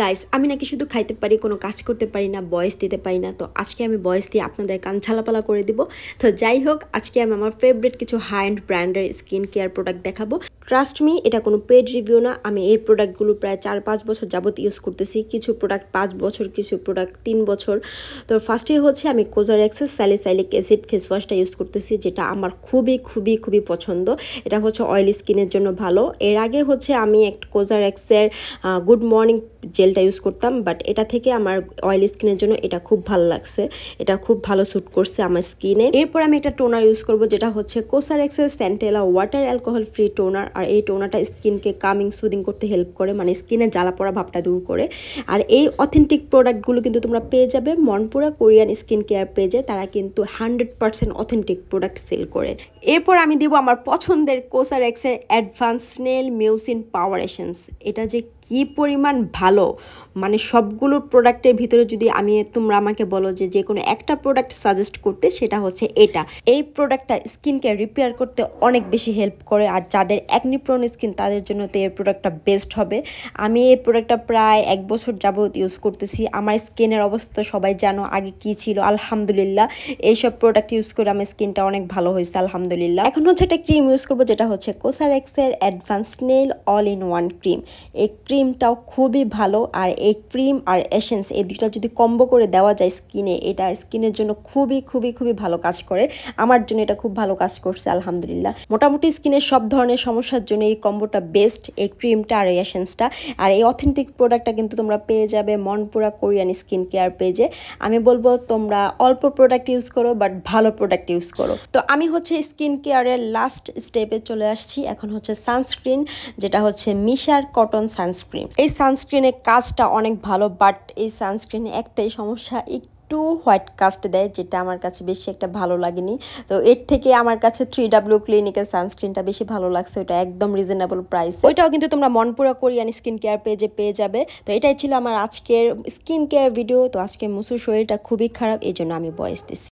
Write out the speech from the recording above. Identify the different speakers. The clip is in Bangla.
Speaker 1: গাইস আমি নাকি শুধু খাইতে পারি কোনো কাজ করতে পারি না বয়স দিতে পারি না তো আজকে আমি বয়স দিয়ে আপনাদের কান ঝালাপালা করে দিব তো যাই হোক আজকে আমি আমার ফেভারিট কিছু হাই অ্যান্ড ব্র্যান্ডের স্কিন কেয়ার প্রোডাক্ট দেখাবো ট্রাস্ট মি এটা কোনো পেড রিভিউ না আমি এই প্রোডাক্টগুলো প্রায় চার পাঁচ বছর যাবত ইউজ করতেছি কিছু প্রোডাক্ট পাঁচ বছর কিছু প্রোডাক্ট তিন বছর তো ফার্স্টে হচ্ছে আমি কোজার কোজারেক্সের স্যালিসাইলিক অ্যাসিড ফেস ওয়াশটা ইউজ করতেছি যেটা আমার খুবই খুবই খুবই পছন্দ এটা হচ্ছে অয়েলি স্কিনের জন্য ভালো এর আগে হচ্ছে আমি এক এক্সের গুড মর্নিং জেলটা ইউজ করতাম বাট এটা থেকে আমার অয়েল স্কিনের জন্য এটা খুব ভালো লাগছে এটা খুব ভালো স্যুট করছে আমার স্কিনে এরপর আমি একটা টোনার ইউজ করব যেটা হচ্ছে Cosrx centella water alcohol free toner আর এই টোনারটা স্কিনকে কামিং সুদিং করতে হেল্প করে মানে স্কিনে জ্বালা পড়া ভাবটা দূর করে আর এই অথেন্টিক প্রোডাক্টগুলো কিন্তু তোমরা পেয়ে যাবে মনপুরা কোরিয়ান স্কিন কেয়ার পেজে তারা কিন্তু hundred percent authentic product sale করে এরপর আমি দেবো আমার পছন্দের কোসার এক্সের advance snail mucin power essence এটা যে কি পরিমাণ ভালো মানে সবগুলো প্রোডাক্টের ভিতরে যদি আমি তোমরা আমাকে বলো যে যে কোনো একটা প্রোডাক্ট সাজেস্ট করতে সেটা হচ্ছে এটা এই প্রোডাক্টটা স্কিনকে রিপেয়ার করতে অনেক বেশি হেল্প করে আর যাদের অ্যাকনিপ্রোন স্কিন তাদের জন্য তো এই প্রোডাক্টটা বেস্ট হবে আমি এই প্রোডাক্টটা প্রায় এক বছর যাবত ইউজ করতেছি আমার স্কিনের অবস্থা সবাই জানো আগে কি ছিল আলহামদুলিল্লাহ এইসব প্রোডাক্ট ইউজ করে আমার স্কিনটা অনেক ভালো হয়েছে আলহামদুলিল্লাহ এখন হচ্ছে একটা ক্রিম ইউজ করবো যেটা হচ্ছে কোসার এক্সের advance snail all in one cream এই ক্রিমটাও খুবই ভালো ভালো আর এই ক্রিম আর এসেন্স এই দুটো যদি কম্বো করে দেওয়া যায় স্কিনে এটা স্কিনের জন্য খুবই খুবই খুবই ভালো কাজ করে আমার জন্য এটা খুব ভালো কাজ করছে আলহামদুলিল্লাহ মোটামুটি স্কিনের সব ধরনের সমস্যার জন্য এই কম্বোটা বেস্ট এই ক্রিমটা আর এই এসেন্সটা আর এই অথেন্টিক প্রোডাক্টটা কিন্তু তোমরা পেয়ে যাবে মনপুরা কোরিয়ান স্কিন কেয়ার পেজে আমি বলবো তোমরা অল্প প্রোডাক্ট ইউজ করো বাট ভালো প্রোডাক্ট ইউজ করো তো আমি হচ্ছে স্কিন কেয়ারের লাস্ট স্টেপে চলে আসছি এখন হচ্ছে সানস্ক্রিন যেটা হচ্ছে মিশার কটন সানস্ক্রিন এই সানস্ক্রিনে কাজটা অনেক ভালো বাট এই সানস্ক্রিন একটাই সমস্যা একটু হোয়াইট কাস্ট দেয় যেটা আমার কাছে বেশি একটা ভালো লাগেনি তো এর থেকে আমার কাছে থ্রি ডাব্লিউ ক্লিনিকের সানস্ক্রিনটা বেশি ভালো লাগছে ওটা একদম রিজনেবল প্রাইস ওইটাও কিন্তু তোমরা মনপুরা কোরিয়ান স্কিন কেয়ার পেজে পেয়ে যাবে তো এটাই ছিল আমার আজকের স্কিন কেয়ার ভিডিও তো আজকে মুসুর শরীরটা খুবই খারাপ এই জন্য আমি বয়স দিচ্ছি